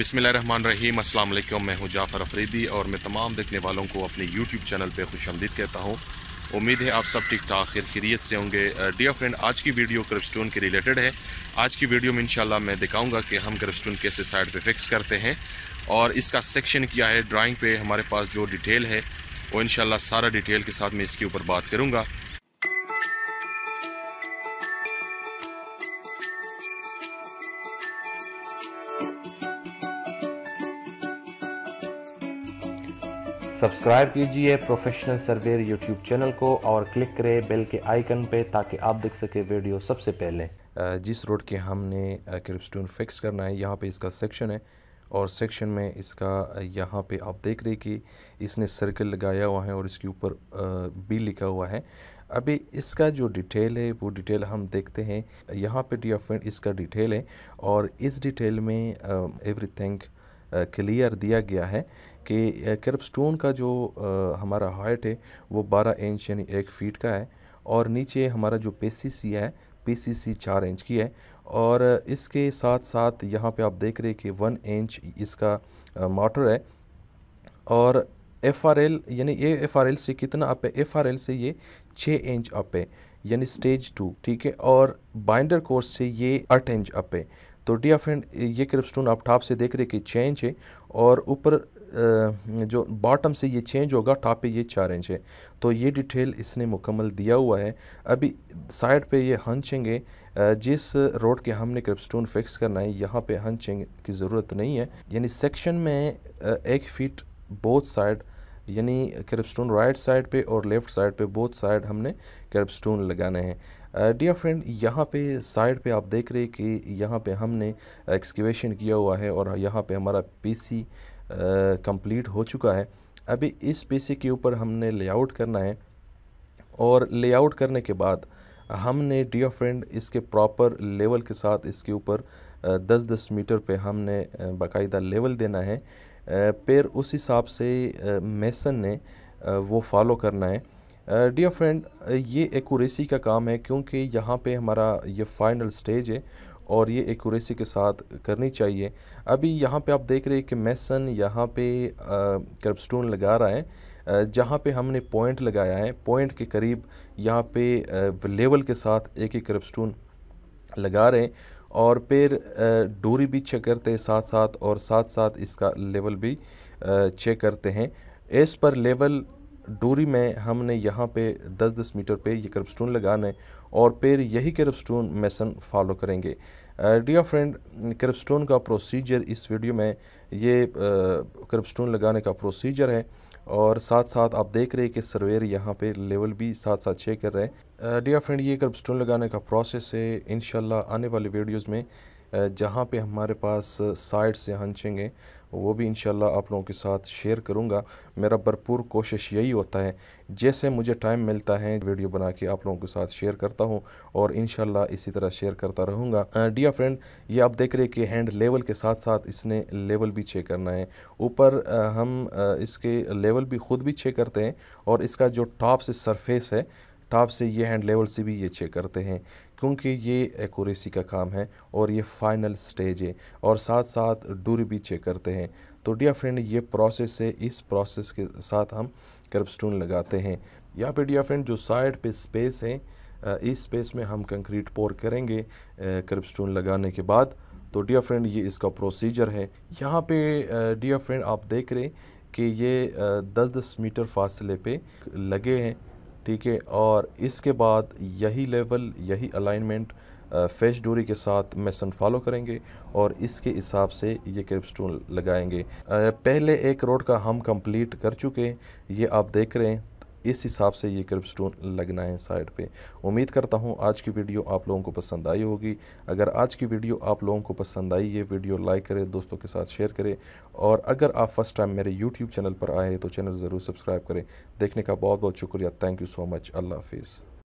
अस्सलाम वालेकुम मैं हूं जाफ़र अफरीदी और मैं तमाम देखने वालों को अपने यूट्यूब चैनल पे खुश आमदीद कहता हूं उम्मीद है आप सब ठीक ठाक खैर खरीत से होंगे डियर फ्रेंड आज की वीडियो क्रिपस्टोन के रिलेटेड है आज की वीडियो में इंशाल्लाह मैं दिखाऊंगा कि हम क्रिपस्टोन कैसे साइड पर फिक्स करते हैं और इसका सेक्शन क्या है ड्राइंग पे हमारे पास जो डिटेल है वो इन सारा डिटेल के साथ मैं इसके ऊपर बात करूँगा सब्सक्राइब कीजिए प्रोफेशनल सर्वेयर यूट्यूब चैनल को और क्लिक करें बेल के आइकन पे ताकि आप देख सकें वीडियो सबसे पहले जिस रोड के हमने क्रिपस्टून फिक्स करना है यहाँ पे इसका सेक्शन है और सेक्शन में इसका यहाँ पे आप देख रहे कि इसने सर्कल लगाया हुआ है और इसके ऊपर बी लिखा हुआ है अभी इसका जो डिटेल है वो डिटेल हम देखते हैं यहाँ पे डी ऑफ इसका डिटेल है और इस डिटेल में एवरीथिंग uh, क्लियर दिया गया है कि क्रप स्टोन का जो हमारा हाइट है वो 12 इंच यानी एक फीट का है और नीचे हमारा जो पीसीसी है पीसीसी चार इंच की है और इसके साथ साथ यहाँ पे आप देख रहे हैं कि वन इंच इसका मोटर है और एफ आर एल यानी ये एफ आर एल से कितना अप है एफ आर एल से ये छः इंच अप है यानी स्टेज टू ठीक है और बाइंडर कोर्स से ये आठ इंच अप है तो डिया फ्रेंड ये क्रिपस्टोन आप टॉप से देख रहे कि छः इंच है और ऊपर जो बॉटम से ये चेंज होगा टॉप पे ये चार इंच है तो ये डिटेल इसने मुकम्मल दिया हुआ है अभी साइड पे ये हंचेंगे जिस रोड के हमने क्रिपस्टोन फिक्स करना है यहाँ पे हंचेंग की ज़रूरत नहीं है यानी सेक्शन में एक फीट बोथ साइड यानी कर्बस्टोन राइट साइड पे और लेफ़्ट साइड पे बोथ साइड हमने कर्बस्टोन लगाने हैं डियर फ्रेंड यहाँ पे साइड पे आप देख रहे हैं कि यहाँ पे हमने एक्सकवेशन किया हुआ है और यहाँ पे हमारा पीसी कंप्लीट हो चुका है अभी इस पीसी के ऊपर हमने लेआउट करना है और लेआउट करने के बाद हमने डियर फ्रेंड इसके प्रॉपर लेवल के साथ इसके ऊपर दस दस मीटर पे हमने बाकायदा लेवल देना है फिर उस हिसाब से मेसन ने वो फॉलो करना है डियर फ्रेंड ये एकूरेसी का काम है क्योंकि यहाँ पे हमारा ये फाइनल स्टेज है और ये एकूरेसी के साथ करनी चाहिए अभी यहाँ पे आप देख रहे हैं कि मेसन यहाँ पे कर्बस्टोन लगा रहा है जहाँ पे हमने पॉइंट लगाया है पॉइंट के करीब यहाँ पे लेवल के साथ एक एक कर्बस्टोन लगा रहे हैं और फिर डोरी भी चेक करते हैं साथ साथ और साथ साथ इसका लेवल भी चेक करते हैं एस पर लेवल डोरी में हमने यहाँ पे 10-10 मीटर पे ये कर्ब स्टोन लगाने और फिर यही कर्ब स्टोन मैसन फॉलो करेंगे डियर फ्रेंड कर्ब स्टोन का प्रोसीजर इस वीडियो में ये कर्ब स्टोन लगाने का प्रोसीजर है और साथ साथ आप देख रहे हैं कि सर्वेयर यहाँ पे लेवल भी साथ साथ चेक कर रहे हैं डियर फ्रेंड ये कर्ब स्टोन लगाने का प्रोसेस है इन आने वाले वीडियोज़ में जहाँ पे हमारे पास साइड से हंचेंगे वो भी इन आप लोगों के साथ शेयर करूँगा मेरा भरपूर कोशिश यही होता है जैसे मुझे टाइम मिलता है वीडियो बना के आप लोगों के साथ शेयर करता हूँ और इन इसी तरह शेयर करता रहूँगा डिया फ्रेंड ये आप देख रहे हैं कि हैंड लेवल के साथ साथ इसने लेवल भी चेक करना है ऊपर हम इसके लेवल भी ख़ुद भी चेक करते हैं और इसका जो टॉप से सरफेस है टॉप से ये हैंड लेवल से भी ये चेक करते हैं क्योंकि ये एक्यूरेसी का काम है और ये फाइनल स्टेज है और साथ साथ डूर भी चेक करते हैं तो डिया फ्रेंड ये प्रोसेस है इस प्रोसेस के साथ हम स्टोन लगाते हैं यहाँ पे डिया फ्रेंड जो साइड पे स्पेस है इस स्पेस में हम कंक्रीट पोर करेंगे स्टोन लगाने के बाद तो डिया फ्रेंड ये इसका प्रोसीजर है यहाँ पे डिया फ्रेंड आप देख रहे कि ये दस दस मीटर फासले पे लगे हैं ठीक है और इसके बाद यही लेवल यही अलाइनमेंट फेस डोरी के साथ मेसन फॉलो करेंगे और इसके हिसाब से ये कर्व स्टोन लगाएंगे पहले एक रोड का हम कंप्लीट कर चुके हैं ये आप देख रहे हैं इस हिसाब से ये क्रिप स्टोन लगना है साइड पे उम्मीद करता हूँ आज की वीडियो आप लोगों को पसंद आई होगी अगर आज की वीडियो आप लोगों को पसंद आई ये वीडियो लाइक करें दोस्तों के साथ शेयर करें और अगर आप फर्स्ट टाइम मेरे यूट्यूब चैनल पर आए तो चैनल ज़रूर सब्सक्राइब करें देखने का बहुत बहुत शुक्रिया थैंक यू सो मच अल्लाह हाफिज़